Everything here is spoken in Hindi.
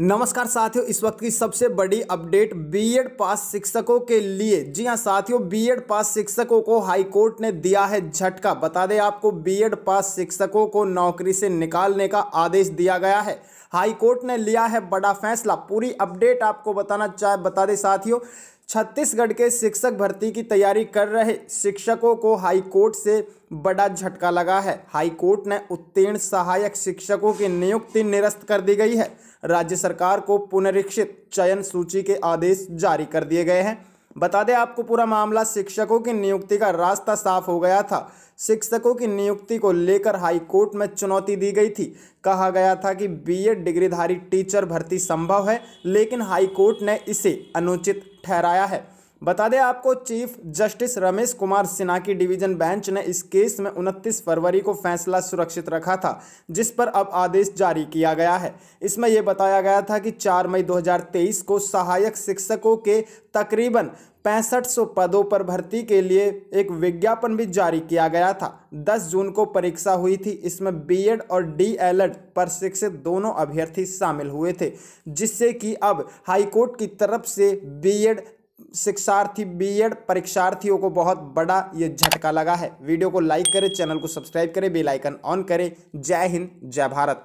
नमस्कार साथियों इस वक्त की सबसे बड़ी अपडेट बीएड पास शिक्षकों के लिए जी हां साथियों बीएड पास शिक्षकों को हाईकोर्ट ने दिया है झटका बता दें आपको बीएड पास शिक्षकों को नौकरी से निकालने का आदेश दिया गया है हाईकोर्ट ने लिया है बड़ा फैसला पूरी अपडेट आपको बताना चाहे बता दें साथियों छत्तीसगढ़ के शिक्षक भर्ती की तैयारी कर रहे शिक्षकों को हाईकोर्ट से बड़ा झटका लगा है हाईकोर्ट ने उत्तीर्ण सहायक शिक्षकों की नियुक्ति निरस्त कर दी गई है राज्य सरकार को पुनरीक्षित चयन सूची के आदेश जारी कर दिए गए हैं बता दें आपको पूरा मामला शिक्षकों की नियुक्ति का रास्ता साफ हो गया था शिक्षकों की नियुक्ति को लेकर हाईकोर्ट में चुनौती दी गई थी कहा गया था कि बीएड डिग्रीधारी टीचर भर्ती संभव है लेकिन हाईकोर्ट ने इसे अनुचित ठहराया है बता दें आपको चीफ जस्टिस रमेश कुमार सिन्हा की डिवीजन बेंच ने इस केस में 29 फरवरी को फैसला सुरक्षित रखा था जिस पर अब आदेश जारी किया गया है इसमें यह बताया गया था कि 4 मई 2023 को सहायक शिक्षकों के तकरीबन पैंसठ सौ पदों पर भर्ती के लिए एक विज्ञापन भी जारी किया गया था 10 जून को परीक्षा हुई थी इसमें बीएड और डीएलएड पर शिक्षित दोनों अभ्यर्थी शामिल हुए थे जिससे कि अब हाईकोर्ट की तरफ से बीएड शिक्षार्थी बीएड परीक्षार्थियों को बहुत बड़ा ये झटका लगा है वीडियो को लाइक करें चैनल को सब्सक्राइब करें बेल आइकन ऑन करें जय हिंद जय भारत